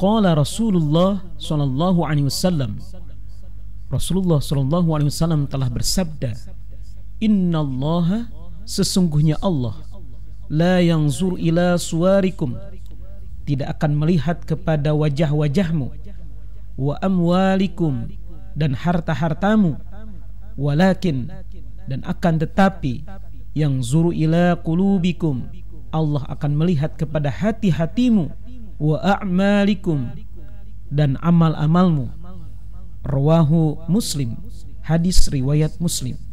Qala Rasulullah sallallahu alaihi wasallam Rasulullah sallallahu alaihi wasallam telah bersabda Innallaha sesungguhnya Allah la zur ila suwarikum tidak akan melihat kepada wajah-wajahmu wa amwalikum dan harta-hartamu walakin dan akan tetapi yang zuru ila qulubikum Allah akan melihat kepada hati-hatimu wa a'malikum dan amal-amalmu rawahu muslim hadis riwayat muslim